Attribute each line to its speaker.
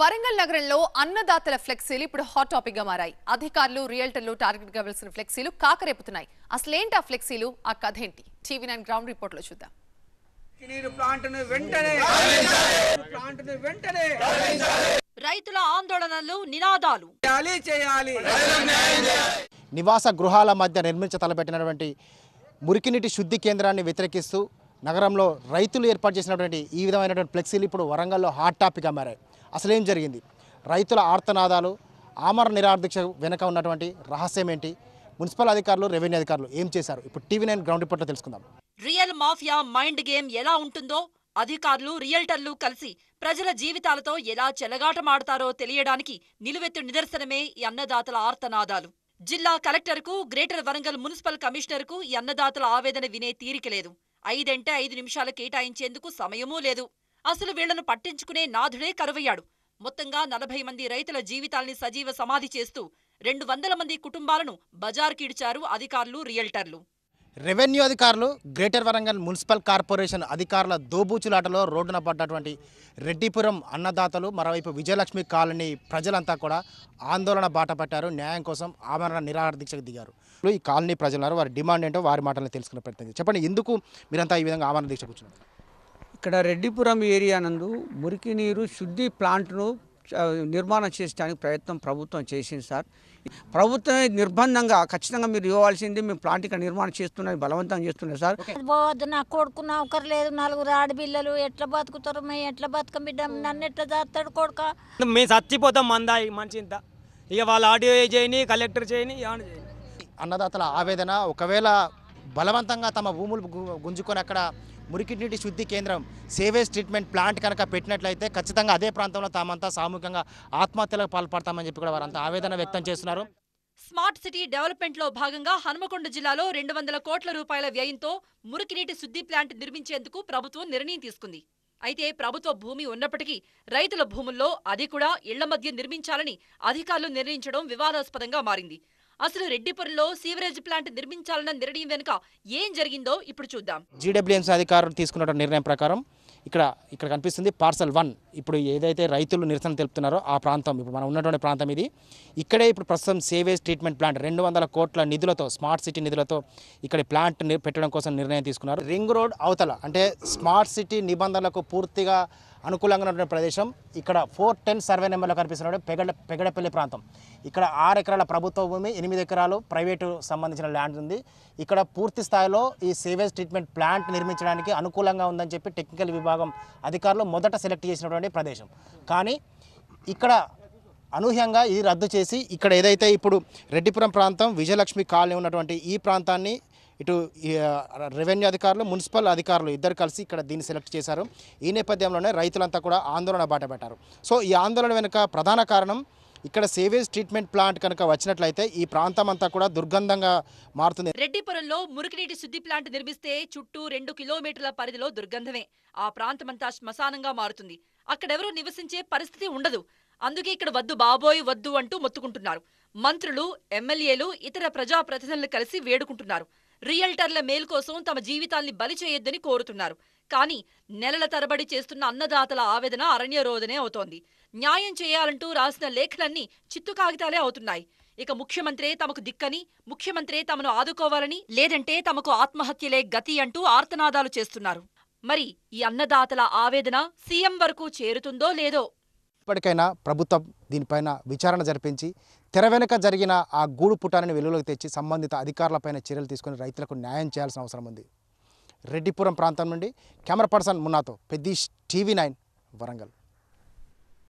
Speaker 1: వరంగల్ నగరంలో అన్నదాతల ఫ్లెక్సీలు ఇప్పుడు హాట్ టాపిక్ గా మారాయి అధికారులు రియల్టర్లు టార్గెట్ గా వెలిసిన ఫ్లెక్సీలు కాకరేపుతున్నాయి అసలేంటి ఆ ఫ్లెక్సీలు ఆ కథ ఏంటి టీవీ నైన్ గ్రౌండ్ రిపోర్ట్ లో చూద్దాం రైతుల ఆందోళనలు నినాదాలు
Speaker 2: నివాస గృహాల మధ్య నిర్మించ తలపెట్టినటువంటి మురికినీటి శుద్ధి కేంద్రాన్ని వ్యతిరేకిస్తూ నగరంలో రైతులు ఏర్పాటు చేసినటువంటి ఈ విధమైనటువంటి ఫ్లెక్సీలు ఇప్పుడు వరంగల్లో హాట్ టాపిక్గా మారాయి అసలేం జరిగింది రైతుల ఆర్తనాదాలు ఆమర నిరాదీక్ష వెనక ఉన్నటువంటి రహస్యం ఏంటి మున్సిపల్ అధికారులు రెవెన్యూ అధికారులు ఏం చేశారు ఇప్పుడు టీవీ నైన్ గ్రౌండ్ లో తెలుసుకుందాం
Speaker 1: రియల్ మాఫియా మైండ్ గేమ్ ఎలా ఉంటుందో అధికారులు రియల్టర్లు కలిసి ప్రజల జీవితాలతో ఎలా చెలగాటమాడతారో తెలియడానికి నిలువెత్తు నిదర్శనమే ఈ అన్నదాతల ఆర్తనాదాలు జిల్లా కలెక్టర్కు గ్రేటర్ వరంగల్ మున్సిపల్ కమిషనర్కు ఈ అన్నదాతల ఆవేదన వినే తీరిక లేదు ఐదంటే ఐదు నిమిషాలు కేటాయించేందుకు సమయమూ లేదు అసలు వీళ్లను పట్టించుకునే నాథుడే కరువయ్యాడు మొత్తంగా నలభై మంది రైతుల జీవితాల్ని సజీవ సమాధి చేస్తూ రెండు వందల మంది కుటుంబాలను బజార్కిడ్చారు అధికారులు రియల్టర్లు
Speaker 2: రెవెన్యూ అధికారులు గ్రేటర్ వరంగల్ మున్సిపల్ కార్పొరేషన్ అధికారుల దోబూచులాటలో రోడ్డున పడ్డటువంటి రెడ్డిపురం అన్నదాతలు మరోవైపు విజయలక్ష్మి కాలనీ ప్రజలంతా కూడా ఆందోళన బాట పట్టారు న్యాయం కోసం ఆమరణ నిరాహార దీక్షకు దిగారు ఈ కాలనీ ప్రజలు వారి డిమాండ్ ఏంటో వారి మాటలను తెలుసుకునే ప్రయత్నం చెప్పండి ఎందుకు మీరంతా ఈ విధంగా ఆమరణ దీక్ష కూర్చున్నారు ఇక్కడ రెడ్డిపురం ఏరియా నందు మురికి నీరు శుద్ధి ప్లాంట్ను నిర్మాణం చేసడానికి ప్రయత్నం ప్రభుత్వం చేసింది సార్ ప్రభుత్వమే నిర్బంధంగా ఖచ్చితంగా మీరు ఇవ్వాల్సింది మేము ప్లాంట్ ఇక్కడ నిర్మాణం చేస్తున్నది బలవంతం చేస్తున్నారు సార్ పోవద్దు నా కొడుకు నౌకరు లేదు నలుగురు ఆడపిల్లలు ఎట్లా బతుకుతారు మేము ఎట్లా బతుక బిడ్డ నన్ను ఎట్లా చేస్తాడు కొడుక మేము చచ్చిపోతాం మందాయి మంచి ఇంత ఇక వాళ్ళ ఆడియో చేయని కలెక్టర్ చేయని అన్నదాతల ఆవేదన ఒకవేళ బలవంతంగా తమ భూములు గుంజుకొని అక్కడ మురికి నీటి శుద్ధి కేంద్రం సేవేజ్ ట్రీట్మెంట్ ప్లాంట్ కనుక పెట్టినట్లయితే ఖచ్చితంగా అదే ప్రాంతంలో తామంతా సామూహికంగా ఆత్మహత్యలకు పాల్పడతామని చెప్పి కూడా వారంతా ఆవేదన వ్యక్తం చేస్తున్నారు
Speaker 1: స్మార్ట్ సిటీ డెవలప్మెంట్లో భాగంగా హనుమకొండ జిల్లాలో రెండు వందల కోట్ల రూపాయల వ్యయంతో మురికినీటి శుద్ధి ప్లాంట్ నిర్మించేందుకు ప్రభుత్వం నిర్ణయం తీసుకుంది అయితే ప్రభుత్వ భూమి ఉన్నప్పటికీ రైతుల భూముల్లో అది కూడా ఇళ్ల మధ్య నిర్మించాలని అధికారులు నిర్ణయించడం వివాదాస్పదంగా మారింది అసలు రెడ్డిపురంలో సీవరేజ్ ప్లాంట్ నిర్మించాలన్న నిర్ణయం వెనుక ఏం జరిగిందో ఇప్పుడు చూద్దాం
Speaker 2: జీడబ్ల్యూఎంస్ అధికారులు తీసుకున్న నిర్ణయం ప్రకారం ఇక్కడ ఇక్కడ కనిపిస్తుంది పార్సల్ వన్ ఇప్పుడు ఏదైతే రైతులు నిరసన తెలుపుతున్నారో ఆ ప్రాంతం ఇప్పుడు మనం ఉన్నటువంటి ప్రాంతం ఇది ఇక్కడే ఇప్పుడు ప్రస్తుతం సేవేజ్ ట్రీట్మెంట్ ప్లాంట్ రెండు వందల కోట్ల నిధులతో స్మార్ట్ సిటీ నిధులతో ఇక్కడ ప్లాంట్ పెట్టడం కోసం నిర్ణయం తీసుకున్నారు రింగ్ రోడ్ అవతల అంటే స్మార్ట్ సిటీ నిబంధనలకు పూర్తిగా అనుకూలంగా ఉన్నటువంటి ప్రదేశం ఇక్కడ ఫోర్ టెన్ సర్వే నెంబర్లో కనిపిస్తున్నటువంటి పెగడ పెగడపల్లి ప్రాంతం ఇక్కడ ఆరు ఎకరాల ప్రభుత్వ భూమి ఎనిమిది ఎకరాలు ప్రైవేటు సంబంధించిన ల్యాండ్ ఉంది ఇక్కడ పూర్తి స్థాయిలో ఈ సేవేజ్ ట్రీట్మెంట్ ప్లాంట్ నిర్మించడానికి అనుకూలంగా ఉందని చెప్పి టెక్నికల్ విభాగం అధికారులు మొదట సెలెక్ట్ చేసినటువంటి ప్రదేశం కానీ ఇక్కడ అనూహ్యంగా ఇది రద్దు చేసి ఇక్కడ ఏదైతే ఇప్పుడు రెడ్డిపురం ప్రాంతం విజయలక్ష్మి కాలనీ ఉన్నటువంటి ఈ ప్రాంతాన్ని ఇటు రెవెన్యూ అధికారులు మున్సిపల్ అధికారులు ఇద్దరు కలిసి ఇక్కడ దీన్ని సెలెక్ట్ చేశారు ఈ నేపథ్యంలోనే రైతులంతా కూడా ఆందోళన బాటపెట్టారు సో ఈ ఆందోళన వెనుక ప్రధాన కారణం ఇక్కడ సేవేజ్ ట్రీట్మెంట్ ప్లాంట్ కనుక వచ్చినట్లయితే ఈ ప్రాంతం అంతా కూడా దుర్గంధంగా మారుతుంది
Speaker 1: రెడ్డిపురంలో మురికినీటి శుద్ధి ప్లాంట్ నిర్మిస్తే చుట్టూ రెండు కిలోమీటర్ల పరిధిలో దుర్గంధమే ఆ ప్రాంతం అంతా శ్మశానంగా మారుతుంది అక్కడెవరూ నివసించే పరిస్థితి ఉండదు అందుకే ఇక్కడ వద్దు బాబోయ్ వద్దు అంటూ మొత్తుకుంటున్నారు మంత్రులు ఎమ్మెల్యేలు ఇతర ప్రజాప్రతినిధులు కలిసి వేడుకుంటున్నారు రియల్టర్ల మేలు కోసం తమ జీవితాల్ని బలి చేయొద్దని కోరుతున్నారు కానీ నెలల తరబడి చేస్తున్న అన్నదాతల ఆవేదన అరణ్య అవుతోంది న్యాయం చేయాలంటూ రాసిన లేఖలన్నీ చిత్తు కాగితాలే అవుతున్నాయి ఇక ముఖ్యమంత్రే తమకు దిక్కని ముఖ్యమంత్రే తమను ఆదుకోవాలని లేదంటే తమకు ఆత్మహత్యలే గతి అంటూ ఆర్తనాదాలు చేస్తున్నారు మరి ఈ అన్నదాతల ఆవేదన సీఎం వరకు చేరుతుందో లేదో
Speaker 2: ఇప్పటికైనా ప్రభుత్వం దీనిపైన విచారణ జరిపించి తెర వెనుక జరిగిన ఆ గూడు పుటాన్ని వెలుగులోకి తెచ్చి సంబంధిత అధికారులపైన చర్యలు తీసుకుని రైతులకు న్యాయం చేయాల్సిన అవసరం ఉంది రెడ్డిపురం ప్రాంతం నుండి కెమెరా పర్సన్ మున్నాతో పెద్దీష్ టీవీ నైన్ వరంగల్